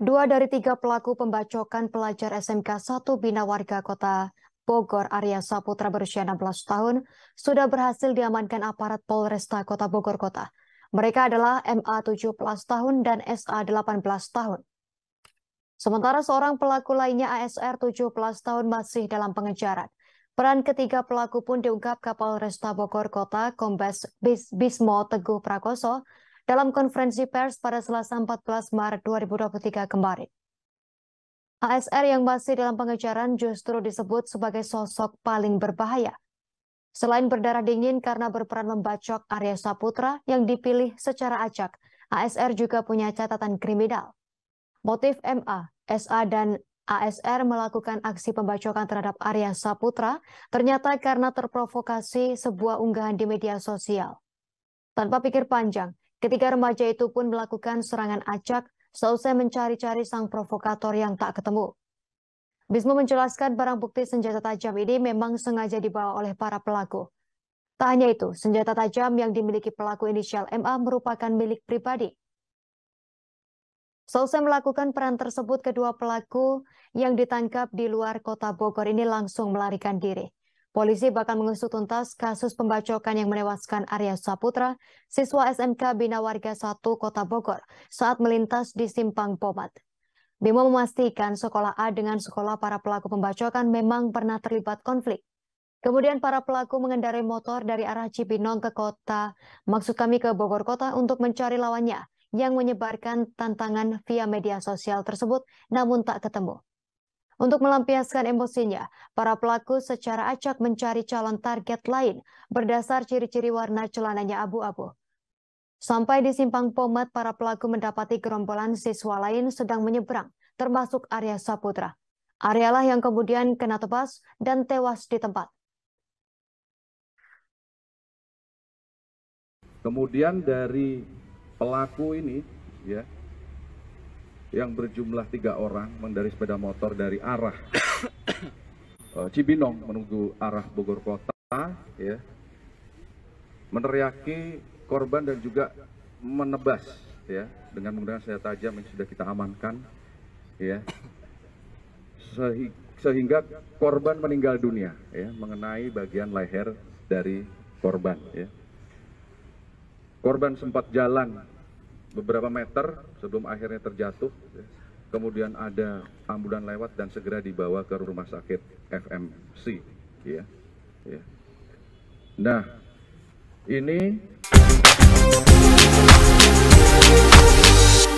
Dua dari tiga pelaku pembacokan pelajar SMK 1 Bina Warga Kota Bogor Arya Saputra berusia 16 tahun sudah berhasil diamankan aparat Polresta Kota Bogor Kota. Mereka adalah MA 17 tahun dan SA 18 tahun. Sementara seorang pelaku lainnya ASR 17 tahun masih dalam pengejaran. Peran ketiga pelaku pun diungkap Kapolresta Bogor Kota Kombes Bis Bismo Teguh Prakoso dalam konferensi pers pada Selasa 14 Maret 2023 kemarin. ASR yang masih dalam pengejaran justru disebut sebagai sosok paling berbahaya. Selain berdarah dingin karena berperan membacok Arya Saputra yang dipilih secara acak, ASR juga punya catatan kriminal. Motif MA, SA, dan ASR melakukan aksi pembacokan terhadap Arya Saputra ternyata karena terprovokasi sebuah unggahan di media sosial. Tanpa pikir panjang, Ketika remaja itu pun melakukan serangan acak selesai mencari-cari sang provokator yang tak ketemu. Bismo menjelaskan barang bukti senjata tajam ini memang sengaja dibawa oleh para pelaku. Tak hanya itu, senjata tajam yang dimiliki pelaku inisial MA merupakan milik pribadi. Selesai melakukan peran tersebut, kedua pelaku yang ditangkap di luar kota Bogor ini langsung melarikan diri. Polisi bahkan mengusut tuntas kasus pembacokan yang menewaskan Arya Saputra, siswa SMK Bina Warga 1 Kota Bogor, saat melintas di Simpang Pomat. Bimo memastikan sekolah A dengan sekolah para pelaku pembacokan memang pernah terlibat konflik. Kemudian para pelaku mengendarai motor dari arah Cipinong ke kota, maksud kami ke Bogor Kota untuk mencari lawannya yang menyebarkan tantangan via media sosial tersebut namun tak ketemu. Untuk melampiaskan emosinya, para pelaku secara acak mencari calon target lain berdasar ciri-ciri warna celananya abu-abu. Sampai di simpang Pomat, para pelaku mendapati gerombolan siswa lain sedang menyeberang, termasuk Arya Saputra. Arya lah yang kemudian kena tebas dan tewas di tempat. Kemudian dari pelaku ini, ya, yang berjumlah tiga orang mengendarai sepeda motor dari arah eh, Cibinong menuju arah Bogor Kota, ya, meneriaki korban dan juga menebas, ya, dengan menggunakan senjata tajam yang sudah kita amankan, ya, sehingga korban meninggal dunia, ya, mengenai bagian leher dari korban, ya. Korban sempat jalan beberapa meter sebelum akhirnya terjatuh. Ya. Kemudian ada ambulan lewat dan segera dibawa ke rumah sakit FMC. Ya, ya. Nah, ini.